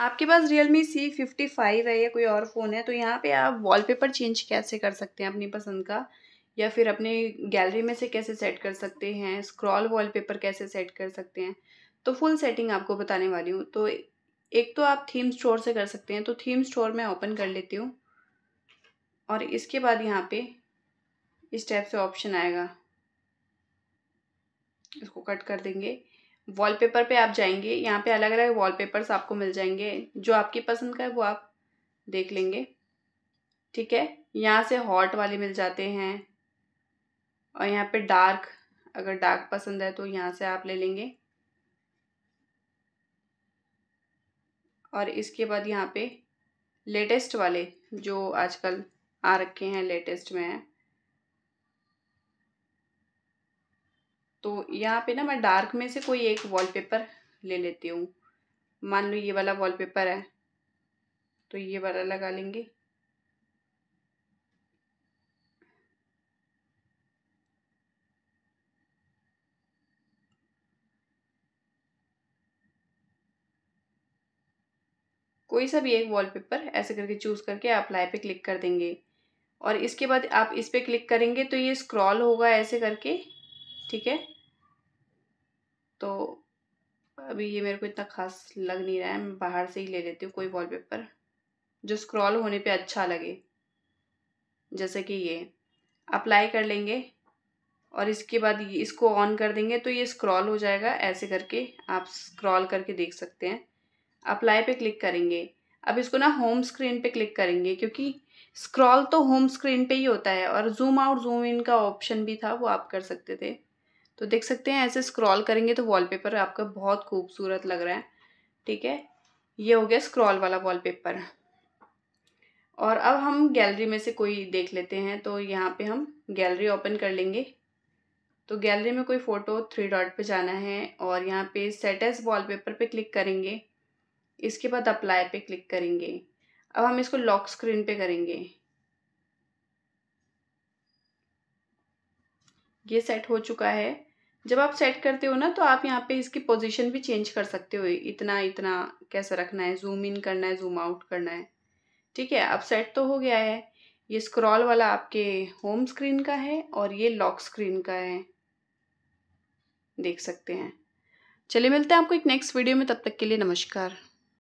आपके पास Realme C fifty five है या कोई और फ़ोन है तो यहाँ पे आप वॉलपेपर चेंज कैसे कर सकते हैं अपनी पसंद का या फिर अपने गैलरी में से कैसे सेट कर सकते हैं स्क्रॉल वॉलपेपर कैसे सेट कर सकते हैं तो फुल सेटिंग आपको बताने वाली हूँ तो एक तो आप थीम स्टोर से कर सकते हैं तो थीम स्टोर मैं ओपन कर लेती हूँ और इसके बाद यहाँ पर इस टाइप से ऑप्शन आएगा इसको कट कर देंगे वॉलपेपर पे आप जाएंगे यहाँ पे अलग अलग वॉलपेपर्स आपको मिल जाएंगे जो आपकी पसंद का है वो आप देख लेंगे ठीक है यहाँ से हॉट वाले मिल जाते हैं और यहाँ पे डार्क अगर डार्क पसंद है तो यहाँ से आप ले लेंगे और इसके बाद यहाँ पे लेटेस्ट वाले जो आजकल आ रखे हैं लेटेस्ट में हैं तो यहाँ पे ना मैं डार्क में से कोई एक वॉलपेपर ले लेती हूँ मान लो ये वाला वॉलपेपर है तो ये वाला लगा लेंगे कोई सा भी एक वॉलपेपर ऐसे करके चूज़ करके आप लाइव पे क्लिक कर देंगे और इसके बाद आप इस पर क्लिक करेंगे तो ये स्क्रॉल होगा ऐसे करके ठीक है तो अभी ये मेरे को इतना खास लग नहीं रहा है मैं बाहर से ही ले लेती हूँ कोई वॉलपेपर जो स्क्रॉल होने पे अच्छा लगे जैसे कि ये अप्लाई कर लेंगे और इसके बाद इसको ऑन कर देंगे तो ये स्क्रॉल हो जाएगा ऐसे करके आप स्क्रॉल करके देख सकते हैं अप्लाई पे क्लिक करेंगे अब इसको ना होम स्क्रीन पे क्लिक करेंगे क्योंकि स्क्रॉल तो होम स्क्रीन पे ही होता है और जूम आउट जूम इन का ऑप्शन भी था वो आप कर सकते थे तो देख सकते हैं ऐसे स्क्रॉल करेंगे तो वॉलपेपर आपका बहुत खूबसूरत लग रहा है ठीक है ये हो गया स्क्रॉल वाला वॉलपेपर और अब हम गैलरी में से कोई देख लेते हैं तो यहाँ पे हम गैलरी ओपन कर लेंगे तो गैलरी में कोई फ़ोटो थ्री डॉट पे जाना है और यहाँ पे सेटेस वॉल वॉलपेपर पे क्लिक करेंगे इसके बाद अप्लाई पे क्लिक करेंगे अब हम इसको लॉक स्क्रीन पे करेंगे ये सेट हो चुका है जब आप सेट करते हो ना तो आप यहाँ पे इसकी पोजीशन भी चेंज कर सकते हो इतना इतना कैसे रखना है जूम इन करना है जूम आउट करना है ठीक है अब सेट तो हो गया है ये स्क्रॉल वाला आपके होम स्क्रीन का है और ये लॉक स्क्रीन का है देख सकते हैं चलिए मिलते हैं आपको एक नेक्स्ट वीडियो में तब तक के लिए नमस्कार